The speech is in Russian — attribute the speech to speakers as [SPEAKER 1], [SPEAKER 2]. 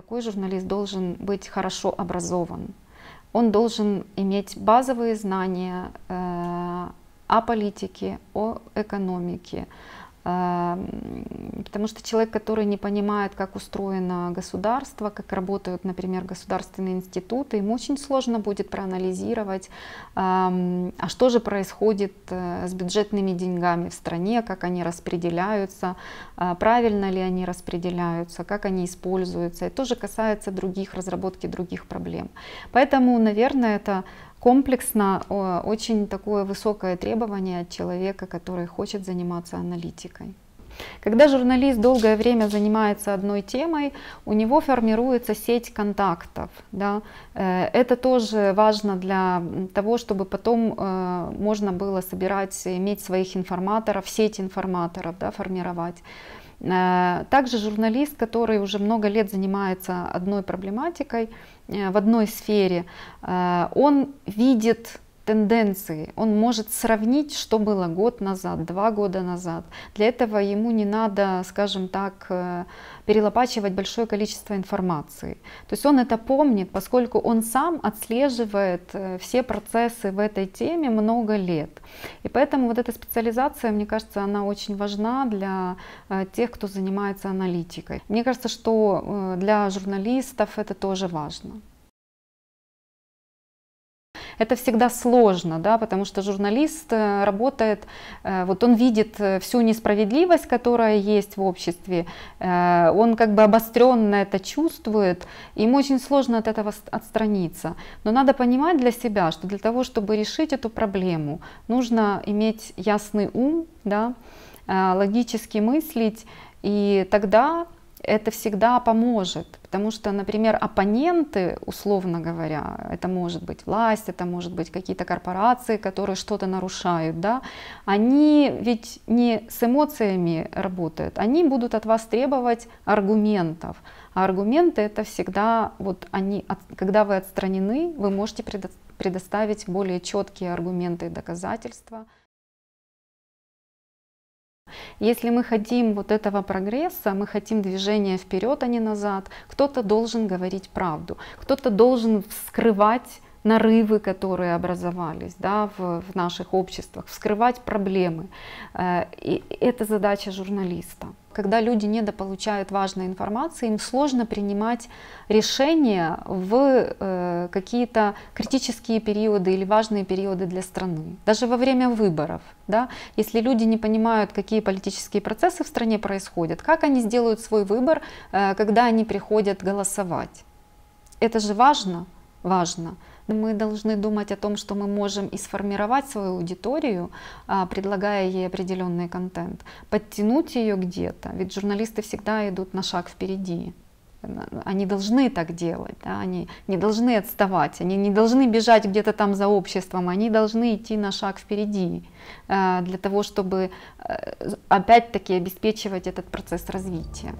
[SPEAKER 1] Такой журналист должен быть хорошо образован. Он должен иметь базовые знания э, о политике, о экономике, Потому что человек, который не понимает, как устроено государство, как работают, например, государственные институты, ему очень сложно будет проанализировать, а что же происходит э, с бюджетными деньгами в стране, как они распределяются, а правильно ли они распределяются, как они используются. Это тоже касается других разработки других проблем. Поэтому, наверное, это комплексно, очень такое высокое требование от человека, который хочет заниматься аналитикой. Когда журналист долгое время занимается одной темой, у него формируется сеть контактов. Да? Э, это тоже важно для того, чтобы потом э, можно было собирать, иметь своих информаторов, сеть информаторов да, формировать. Э, также журналист, который уже много лет занимается одной проблематикой э, в одной сфере, э, он видит тенденции. Он может сравнить, что было год назад, два года назад. Для этого ему не надо, скажем так, э, перелопачивать большое количество информации. То есть он это помнит, поскольку он сам отслеживает э, все процессы в этой теме много лет. И поэтому вот эта специализация, мне кажется, она очень важна для э, тех, кто занимается аналитикой. Мне кажется, что для журналистов это тоже важно это всегда сложно, да, потому что журналист э, работает, э, вот он видит э, всю несправедливость, которая есть в обществе, он как бы обостренно это чувствует, им очень сложно от этого отстраниться. Но надо понимать для себя, что для того, чтобы решить эту проблему, нужно иметь ясный ум, да, логически мыслить, и тогда это всегда поможет, потому что, например, оппоненты, условно говоря, это может быть власть, это может быть какие-то корпорации, которые что-то нарушают, да, они ведь не с эмоциями работают, они будут от вас требовать аргументов, а аргументы это всегда, вот они, когда вы отстранены, вы можете предоставить более четкие аргументы и доказательства. Если мы хотим вот этого прогресса, мы хотим движения вперед, а не назад, кто-то должен говорить правду, кто-то должен вскрывать нарывы, которые образовались да, в, в наших обществах, вскрывать проблемы. Э, и это задача журналиста. Когда люди недополучают важной информации, им сложно принимать решения в э, какие-то критические периоды или важные периоды для страны. Даже во время выборов, да, если люди не понимают, какие политические процессы в стране происходят, как они сделают свой выбор, э, когда они приходят голосовать. Это же важно, важно мы должны думать о том, что мы можем и сформировать свою аудиторию, а, предлагая ей определенный контент, подтянуть ее где-то, ведь журналисты всегда идут на шаг впереди. Они должны так делать, да? они не должны отставать, они не должны бежать где-то там за обществом, они должны идти на шаг впереди а, для того, чтобы э, опять-таки обеспечивать этот процесс развития.